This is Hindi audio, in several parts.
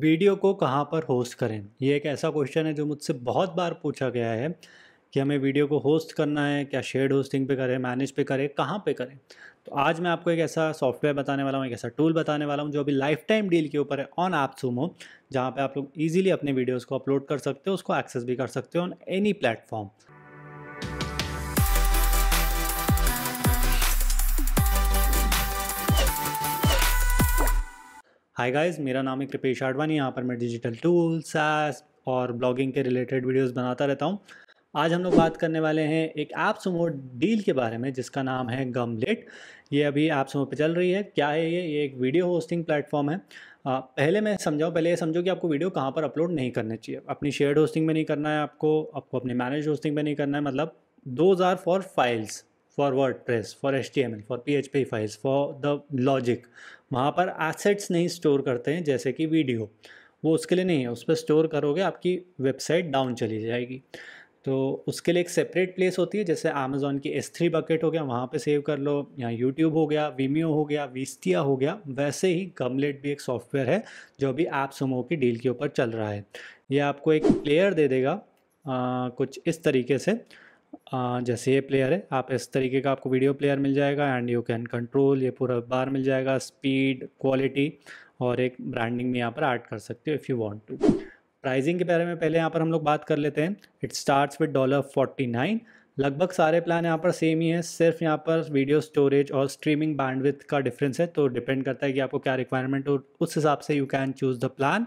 वीडियो को कहाँ पर होस्ट करें ये एक ऐसा क्वेश्चन है जो मुझसे बहुत बार पूछा गया है कि हमें वीडियो को होस्ट करना है क्या शेयर होस्टिंग पे करें मैनेज पे करें कहाँ पे करें तो आज मैं आपको एक ऐसा सॉफ्टवेयर बताने वाला हूँ एक ऐसा टूल बताने वाला हूँ जो अभी लाइफ टाइम डील के ऊपर है ऑन ऐप सूमो जहाँ पे आप लोग इजीली अपने वीडियोस को अपलोड कर सकते हो उसको एक्सेस भी कर सकते हो on any platform hi guys मेरा नाम है कृपेश आडवाणी यहाँ पर मैं डिजिटल टूल्स एस और ब्लॉगिंग के रिलेटेड वीडियोस बनाता रहता हूँ आज हम लोग बात करने वाले हैं एक ऐप सुमो डील के बारे में जिसका नाम है गमलेट ये अभी ऐप सुमो पर चल रही है क्या है ये ये एक वीडियो होस्टिंग प्लेटफॉर्म है आ, पहले मैं समझाऊँ पहले ये समझो कि आपको वीडियो कहाँ पर अपलोड नहीं करने चाहिए अपनी शेयर होस्टिंग में नहीं करना है आपको आपको अपने मैनेज होस्टिंग में नहीं करना है मतलब दो for files for press for H M L for P H P files for the logic वहाँ पर एसेट्स नहीं स्टोर करते हैं जैसे कि वीडियो वो उसके लिए नहीं है उस पर स्टोर करोगे आपकी वेबसाइट डाउन चली जाएगी तो उसके लिए एक सेपरेट प्लेस होती है जैसे अमेज़ोन की एस थ्री बकेट हो गया वहाँ पे सेव कर लो या यूट्यूब हो गया वीमियो हो गया वीस्टिया हो गया वैसे ही गमलेट भी एक सॉफ्टवेयर है जो अभी ऐप समूह की डील के ऊपर चल रहा है ये आपको एक प्लेयर दे देगा आ, कुछ इस तरीके से जैसे ये प्लेयर है आप इस तरीके का आपको वीडियो प्लेयर मिल जाएगा एंड यू कैन कंट्रोल ये पूरा बार मिल जाएगा स्पीड क्वालिटी और एक ब्रांडिंग भी यहाँ पर ऐड कर सकते हो if you want to pricing के बारे में पहले यहाँ पर हम लोग बात कर लेते हैं it starts with dollar forty nine लगभग सारे प्लान यहाँ पर सेम ही है सिर्फ यहाँ पर वीडियो स्टोरेज और स्ट्रीमिंग बैंडविथ का डिफरेंस है तो डिपेंड करता है कि आपको क्या रिक्वायरमेंट हो उस हिसाब से you can choose the plan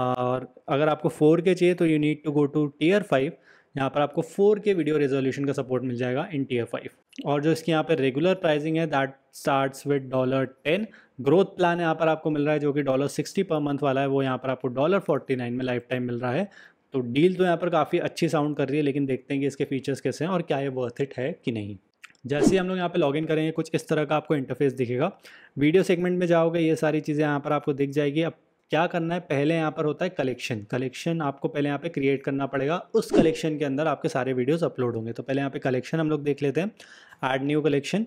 और अगर आपको फोर के चाहिए तो you need to go to tier five यहाँ पर आपको 4K वीडियो रेजोल्यूशन का सपोर्ट मिल जाएगा इन टी फाइव और जो इसकी यहाँ पर रेगुलर प्राइसिंग है that starts with dollar ten growth plan यहाँ पर आपको मिल रहा है जो कि डॉलर सिक्सटी पर मंथ वाला है वो यहाँ पर आपको डॉलर फोर्टी नाइन में लाइफ टाइम मिल रहा है तो डील तो यहाँ पर काफ़ी अच्छी साउंड कर रही है लेकिन देखते हैं कि इसके फीचर्स कैसे हैं और क्या ये वर्थ इट है कि नहीं जैसे ही हम लोग यहाँ पे लॉगिन करेंगे कुछ इस तरह का आपको इंटरफेस दिखेगा वीडियो सेगमेंट में जाओगे ये सारी चीज़ें यहाँ पर आपको दिख जाएगी अब क्या करना है पहले यहाँ पर होता है कलेक्शन कलेक्शन आपको पहले यहाँ पे क्रिएट करना पड़ेगा उस कलेक्शन के अंदर आपके सारे वीडियोस अपलोड होंगे तो पहले यहाँ पे कलेक्शन हम लोग देख लेते हैं ऐड न्यू कलेक्शन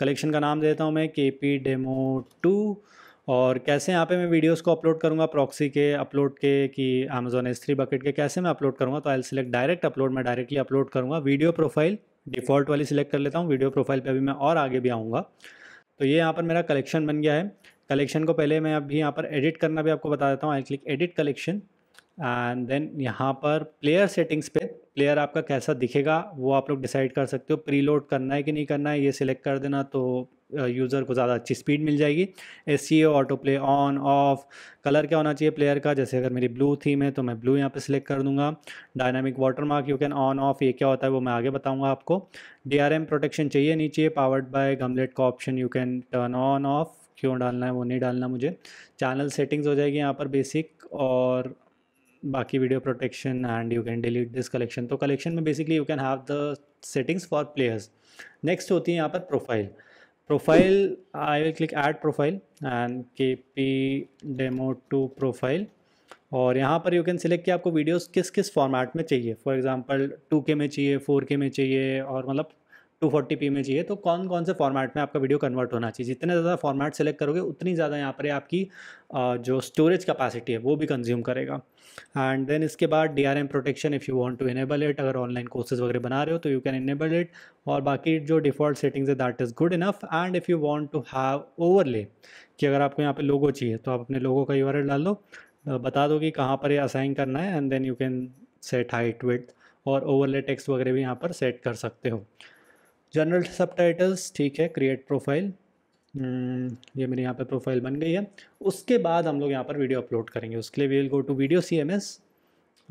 कलेक्शन का नाम देता हूँ मैं के पी डेमो टू और कैसे यहाँ पे मैं वीडियोस को अपलोड करूँगा प्रॉक्सी के अपलोड के कि अमेजोन एस थ्री बकेट के कैसे मैं अपलोड करूँगा तो आई सिलेक्ट डायरेक्ट अपलोड मैं डायरेक्टली अपलोड करूँगा वीडियो प्रोफाइल डिफ़ॉल्ट वाली सिलेक्ट कर लेता हूँ वीडियो प्रोफाइल पर अभी मैं और आगे भी आऊँगा तो ये यहाँ पर मेरा कलेक्शन बन गया है कलेक्शन को पहले मैं अभी यहाँ पर एडिट करना भी आपको बता देता हूँ I click edit collection and then यहाँ पर प्लेयर सेटिंग्स पे प्लेयर आपका कैसा दिखेगा वो आप लोग डिसाइड कर सकते हो प्रीलोड करना है कि नहीं करना है ये सिलेक्ट कर देना तो यूज़र को ज़्यादा अच्छी स्पीड मिल जाएगी एस सी autoplay on off colour क्या होना चाहिए प्लेयर का जैसे अगर मेरी ब्लू थीम है तो मैं ब्लू यहाँ पे सिलेक्ट कर दूंगा dynamic watermark you can on off ये क्या होता है वो मैं आगे बताऊँगा आपको डी आर एम प्रोटेक्शन चाहिए नहीं चाहिए पावर्ड बाय गमलेट का option you can turn on off क्यों डालना है वो नहीं डालना मुझे चैनल सेटिंग्स हो जाएगी यहाँ पर बेसिक और बाकी video protection and you can delete this collection तो कलेक्शन में basically you can have the settings for players next होती है यहाँ पर profile profile I will click add profile and K P demo to profile और यहाँ पर यू कैन सिलेक्ट कि आपको वीडियोस किस किस फॉर्मेट में चाहिए फॉर एग्जांपल के में चाहिए फोर के में चाहिए और मतलब टू में चाहिए तो कौन कौन से फॉर्मेट में आपका वीडियो कन्वर्ट होना चाहिए जितने ज़्यादा फॉर्मेट सेलेक्ट करोगे उतनी ज़्यादा यहाँ पर आपकी जो स्टोरेज कैपेसिटी है वो भी कंज्यूम करेगा एंड देन इसके बाद D R M protection if you want to enable it अगर ऑनलाइन कोर्सेज वगैरह बना रहे हो तो यू कैन इनेबल इट और बाकी जो डिफ़ॉल्ट सेटिंग्स है that is good enough and if you want to have overlay कि अगर आपको यहाँ पे लोगो चाहिए तो आप अपने लोगों का यू डाल दो बता दो कि कहाँ पर असाइन करना है and then you can set height with और ओवरले टेक्स्ट वगैरह भी यहाँ पर सेट कर सकते हो जनरल सब ठीक है क्रिएट प्रोफाइल hmm, ये मेरे यहाँ पे प्रोफाइल बन गई है उसके बाद हम लोग यहाँ पर वीडियो अपलोड करेंगे उसके लिए we will go to video C M S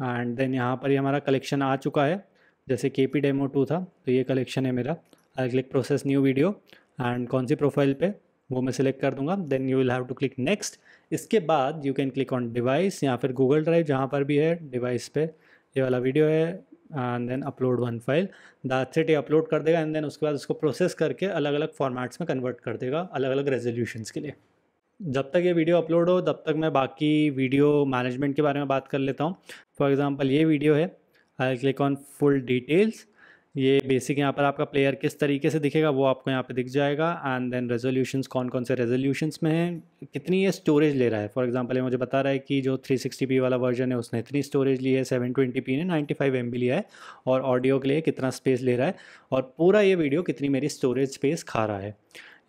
and then यहाँ पर ये हमारा कलेक्शन आ चुका है जैसे के पी डेमो टू था तो ये कलेक्शन है मेरा I click process new video and कौन सी प्रोफाइल पे वो मैं सिलेक्ट कर दूंगा then you will have to click next इसके बाद you can click on device या फिर गूगल ड्राइव जहाँ पर भी है डिवाइस पे ये वाला वीडियो है and then upload one file that's it ये अपलोड कर देगा एंड देन उसके बाद उसको प्रोसेस करके अलग अलग फॉर्मेट्स में कन्वर्ट कर देगा अलग अलग रेजोल्यूशंस के लिए जब तक ये वीडियो अपलोड हो तब तक मैं बाकी वीडियो मैनेजमेंट के बारे में बात कर लेता हूँ फॉर एग्ज़ाम्पल ये वीडियो है I click on full details ये बेसिक यहाँ पर आपका प्लेयर किस तरीके से दिखेगा वो आपको यहाँ पे दिख जाएगा एंड देन रेजोल्यूशंस कौन कौन से रेजोल्यूशंस में हैं कितनी ये स्टोरेज ले रहा है फॉर एग्जांपल ये मुझे बता रहा है कि जो 360p वाला वर्जन है उसने इतनी स्टोरेज ली है 720p ने 95 एमबी लिया है और ऑडियो के लिए कितना स्पेस ले रहा है और पूरा ये वीडियो कितनी मेरी स्टोरेज स्पेस खा रहा है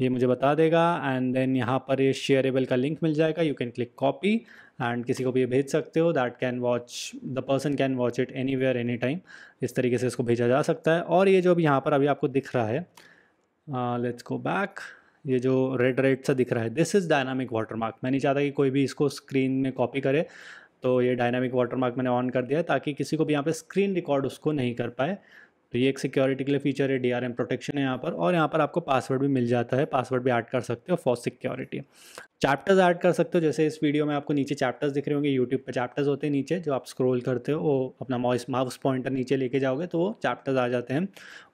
ये मुझे बता देगा एंड देन यहाँ पर ये शेयरेबल का लिंक मिल जाएगा you can click copy and किसी को भी ये भेज सकते हो that can watch the person can watch it anywhere anytime इस तरीके से इसको भेजा जा सकता है और ये जो अभी यहाँ पर अभी आपको दिख रहा है लेट्स गो बैक ये जो रेड रेड सा दिख रहा है this is dynamic watermark मैं नहीं चाहता कि कोई भी इसको स्क्रीन में कॉपी करे तो ये डायनामिक वाटर मार्क मैंने ऑन कर दिया है ताकि किसी को भी यहाँ पे स्क्रीन रिकॉर्ड उसको नहीं कर पाए तो ये एक सिक्योरिटी के लिए फीचर है डी आर एम प्रोटेक्शन है यहाँ पर और यहाँ पर आपको पासवर्ड भी मिल जाता है पासवर्ड भी ऐड कर सकते हो फॉर सिक्योरिटी चैप्टर्स ऐड कर सकते हो जैसे इस वीडियो में आपको नीचे चैप्टर्स दिख रहे होंगे यूट्यूब पर चैप्टर्स होते हैं नीचे जो आप स्क्रोल करते हो वो अपना माउस माउस पॉइंटर नीचे लेके जाओगे तो वो चैप्टर्स आ जाते हैं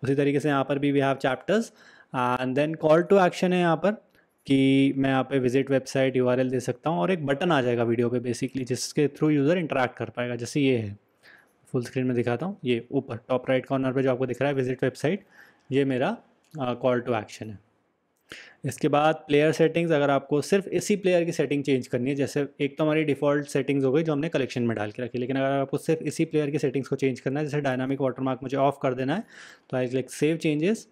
उसी तरीके से यहाँ पर भी we have chapters and then call to action है यहाँ पर कि मैं यहाँ पे विजिट वेबसाइट यू दे सकता हूँ और एक बटन आ जाएगा वीडियो पे बेसिकली जिसके थ्रू यूज़र इंटरेक्ट कर पाएगा जैसे ये है फुल स्क्रीन में दिखाता हूँ ये ऊपर टॉप राइट कॉर्नर पर जो आपको दिख रहा है विजिट वेबसाइट ये मेरा कॉल टू एक्शन है इसके बाद प्लेयर सेटिंग्स अगर आपको सिर्फ इसी प्लेयर की सेटिंग चेंज करनी है जैसे एक तो हमारी डिफ़ॉल्ट सेटिंग्स हो गई जो हमने कलेक्शन में डाल के रखी लेकिन अगर आपको सिर्फ इसी प्लेयर की सेटिंग्स को चेंज करना है जैसे डायनामिक वाटरमार्क मुझे ऑफ कर देना है तो I click save changes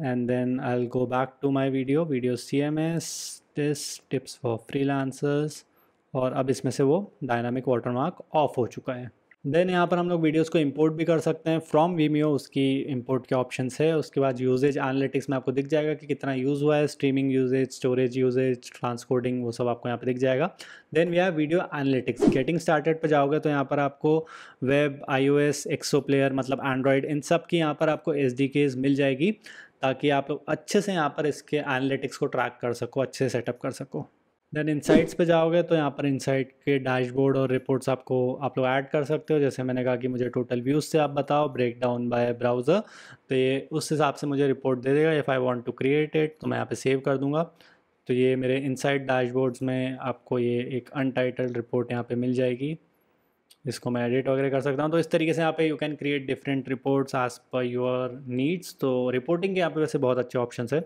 and then I go back to my video video C M S tips for free और अब इसमें से वो डायनामिक मार्क ऑफ हो चुका है देन यहाँ पर हम लोग वीडियोस को इंपोर्ट भी कर सकते हैं फ्रॉम वीमियो उसकी इंपोर्ट के ऑप्शन है उसके बाद यूजेज एनालिटिक्स में आपको दिख जाएगा कि कितना यूज़ हुआ है streaming usage storage usage transcoding वो सब आपको यहाँ पर दिख जाएगा then we have video analytics getting started पर जाओगे तो यहाँ पर आपको web I O S ExoPlayer मतलब एंड्रॉयड इन सब की यहाँ पर आपको एस डी केज मिल जाएगी ताकि आप लोग अच्छे से यहाँ पर इसके एनालिटिक्स को ट्रैक कर सको अच्छे सेटअप कर सको देन इनसाइट्स पे जाओगे तो यहाँ पर इनसाइट के डैशबोर्ड और रिपोर्ट्स आपको आप लोग ऐड कर सकते हो जैसे मैंने कहा कि मुझे टोटल व्यूज़ से आप बताओ ब्रेक डाउन बाय ब्राउज़र तो ये उस हिसाब से मुझे रिपोर्ट दे देगा if I want to create it तो मैं यहाँ पे सेव कर दूँगा तो ये मेरे इनसाइट डैशबोर्ड्स में आपको ये एक अनटाइटल रिपोर्ट यहाँ पर मिल जाएगी इसको मैं एडिट वगैरह कर सकता हूँ तो इस तरीके से यहाँ पे you can create different reports as per your needs तो रिपोर्टिंग के यहाँ पे वैसे बहुत अच्छे ऑप्शन है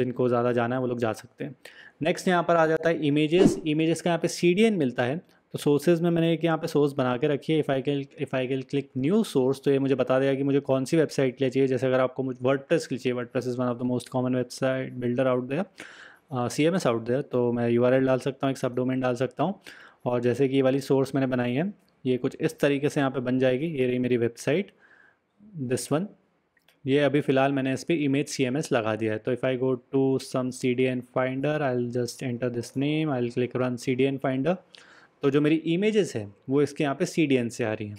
जिनको ज़्यादा जाना है वो लोग जा सकते हैं नेक्स्ट यहाँ पर आ जाता है इमेजेस इमेजेस का यहाँ पे सी मिलता है तो सोर्सेज में मैंने एक यहाँ पे सोर्स बना के रखी है if I call if I call click new source तो ये मुझे बता देगा कि मुझे कौन सी वेबसाइट के लिए चाहिए जैसे अगर आपको मुझे वर्ड प्रेस चाहिए WordPress is one of the most common website builder out there C M S out there तो मैं यू डाल सकता हूँ एक सब डोमेन डाल सकता हूँ और जैसे कि ये वाली सोर्स मैंने बनाई है ये कुछ इस तरीके से यहाँ पर बन जाएगी ये रही मेरी वेबसाइट दिस वन ये अभी फ़िलहाल मैंने इस पर इमेज सी लगा दिया है तो if I go to some C D N finder I just enter this name I click run C D N finder तो जो मेरी इमेजेस है वो इसके यहाँ पे सी डी एन से आ रही हैं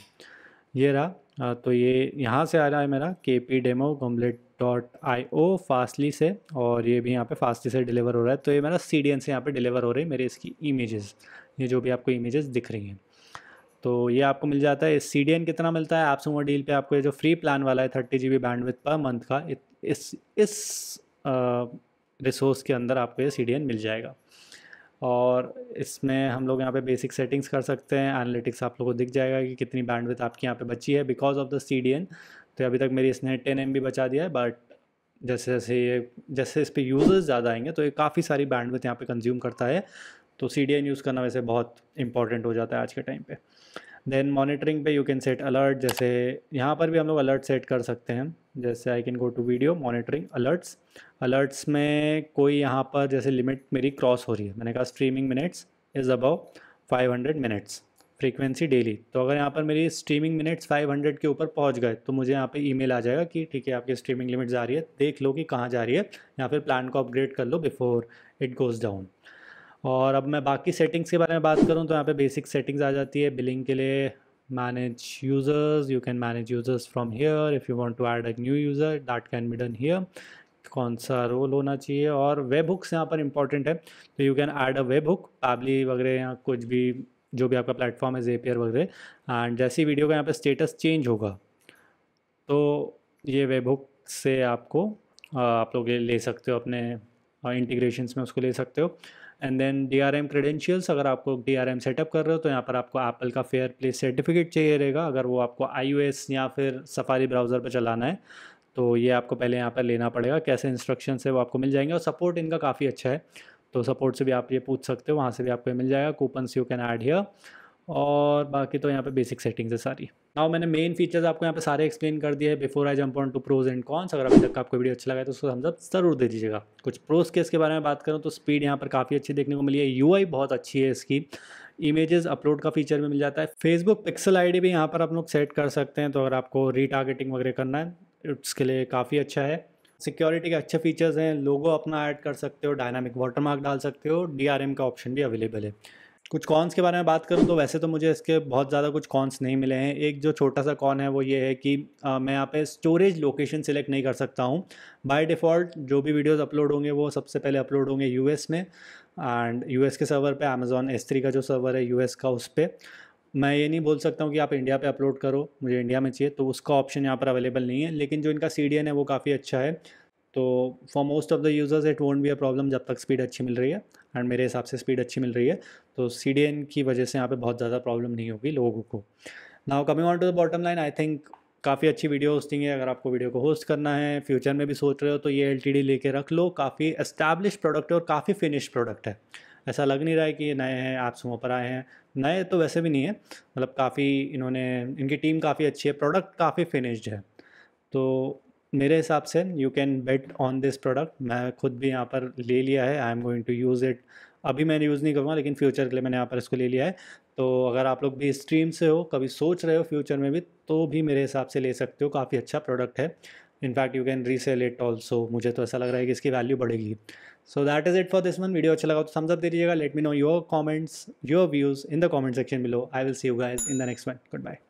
ये रहा तो ये यहाँ से आ रहा है मेरा K P demo Gumlet dot I O Fastly से और ये भी यहाँ पे फास्टली से डिलीवर हो रहा है तो ये मेरा सी डी एन से यहाँ पे डिलीवर हो रही है मेरे इसकी इमेजेस ये जो भी आपको इमेजेस दिख रही हैं तो ये आपको मिल जाता है सी डी एन कितना मिलता है आप सुमो डील पे आपको ये जो फ्री प्लान वाला है thirty G B bandwidth per month का इस इस रिसोर्स के अंदर आपको ये सी डी एन मिल जाएगा और इसमें हम लोग यहाँ पे बेसिक सेटिंग्स कर सकते हैं एनालिटिक्स आप लोगों को दिख जाएगा कि कितनी बैंडविथ आपकी यहाँ पे बची है because of the C D N तो अभी तक मेरी इसने टेन एम बी बचा दिया है बट जैसे जैसे ये जैसे इस पर यूज़र्स ज़्यादा आएंगे तो ये काफ़ी सारी बैंडविथ यहाँ पे कंज्यूम करता है तो सी डी एन यूज़ करना वैसे बहुत इंपॉर्टेंट हो जाता है आज के टाइम पर देन मॉनिटरिंग पे यू कैन सेट अलर्ट जैसे यहाँ पर भी हम लोग अलर्ट सेट कर सकते हैं जैसे I can go to video monitoring alerts alerts में कोई यहाँ पर जैसे लिमिट मेरी क्रॉस हो रही है मैंने कहा streaming minutes is about 500 minutes frequency daily तो अगर यहाँ पर मेरी स्ट्रीमिंग मिनट्स 500 के ऊपर पहुँच गए तो मुझे यहाँ पे ईमेल आ जाएगा कि ठीक है आपकी स्ट्रीमिंग लिमिट जा रही है देख लो कि कहाँ जा रही है या फिर प्लान को अपग्रेड कर लो बिफोर इट गोज़ डाउन और अब मैं बाकी सेटिंग्स के बारे में बात करूँ तो यहाँ पे बेसिक सेटिंग्स आ जाती है बिलिंग के लिए manage users you can manage users from here if you want to add a new user that can be done here कौन सा रोल होना चाहिए और वेब हुक्स यहाँ पर इंपॉर्टेंट है तो you can add a webhook Pabbly वगैरह या कुछ भी जो भी आपका प्लेटफॉर्म है जेपियर वगैरह एंड जैसी वीडियो का यहाँ पे स्टेटस चेंज होगा तो ये वेब हुक से आपको आप लोग ले सकते हो अपने इंटीग्रेशन में उसको ले सकते हो and then D R M credentials अगर आपको डी आर एम सेटअप कर रहे हो तो यहाँ पर आपको एप्पल का फेयर प्ले सर्टिफिकेट चाहिए रहेगा अगर वो आपको आई ओ एस या फिर सफारी ब्राउज़र पर चलाना है तो ये आपको पहले यहाँ पर लेना पड़ेगा कैसे इंस्ट्रक्शन है वो आपको मिल जाएंगे और सपोर्ट इनका काफ़ी अच्छा है तो सपोर्ट से भी आप ये पूछ सकते हो वहाँ से भी आपको मिल जाएगा coupons you can add here और बाकी तो यहाँ पे बेसिक सेटिंग्स है सारी नाउ मैंने मेन फीचर्स आपको यहाँ पे सारे एक्सप्लेन कर दिए हैं before I jump on to pros and cons अगर अभी तक आपको वीडियो अच्छा लगा है तो उसको हम ज़रूर दे दीजिएगा कुछ प्रोज के इसके बारे में बात करूँ तो स्पीड यहाँ पर काफ़ी अच्छी देखने को मिली है यू बहुत अच्छी है इसकी इमेजेस अपलोड का फीचर भी मिल जाता है फेसबुक पिक्सल आई भी यहाँ पर आप लोग सेट कर सकते हैं तो अगर आपको रीटारगेटिंग वगैरह करना है उसके लिए काफ़ी अच्छा है सिक्योरिटी के अच्छे फीचर्स हैं लोगो अपना ऐड कर सकते हो डायनामिक वाटरमार्क डाल सकते हो डी का ऑप्शन भी अवेलेबल है कुछ कॉन्स के बारे में बात करूँ तो वैसे तो मुझे इसके बहुत ज़्यादा कुछ कॉन्स नहीं मिले हैं एक जो छोटा सा कॉन है वो ये है कि आ, मैं यहाँ पे स्टोरेज लोकेशन सिलेक्ट नहीं कर सकता हूँ बाय डिफ़ॉल्ट जो भी वीडियोस अपलोड होंगे वो सबसे पहले अपलोड होंगे यूएस में एंड यूएस के सर्वर पे अमेज़ॉन एस का जो सर्वर है यू का उस पर मैं ये नहीं बोल सकता हूँ कि आप इंडिया पे अपलोड करो मुझे इंडिया में चाहिए तो उसका ऑप्शन यहाँ पर अवेलेबल नहीं है लेकिन जो इनका सी है वो काफ़ी अच्छा है तो for most of the users it won't be a problem जब तक स्पीड अच्छी मिल रही है एंड मेरे हिसाब से स्पीड अच्छी मिल रही है तो सी की वजह से यहाँ पर बहुत ज़्यादा प्रॉब्लम नहीं होगी लोगों को now coming on to the bottom line I think काफ़ी अच्छी वीडियो होस्टिंग है अगर आपको वीडियो को होस्ट करना है फ्यूचर में भी सोच रहे हो तो ये एल लेके रख लो काफ़ी एस्टैब्लिश प्रोडक्ट है और काफ़ी फिनिश प्रोडक्ट है ऐसा लग नहीं रहा है कि ये नए हैं आप वहाँ पर आए हैं नए तो वैसे भी नहीं है मतलब काफ़ी इन्होंने इनकी टीम काफ़ी अच्छी है प्रोडक्ट काफ़ी फिनिश्ड है तो मेरे हिसाब से you can bet on this product मैं खुद भी यहाँ पर ले लिया है I am going to use it अभी मैं यूज़ नहीं करूँगा लेकिन फ्यूचर के लिए मैंने यहाँ पर इसको ले लिया है तो अगर आप लोग भी स्ट्रीम से हो कभी सोच रहे हो फ्यूचर में भी तो भी मेरे हिसाब से ले सकते हो काफ़ी अच्छा प्रोडक्ट है in fact you can resell it also मुझे तो ऐसा लग रहा है कि इसकी वैल्यू बढ़ेगी so that is it for this मन वीडियो अच्छा लगा तो समझ दे दीजिएगा let me know your comments your views in the comment section below I will see you guys in the next one good bye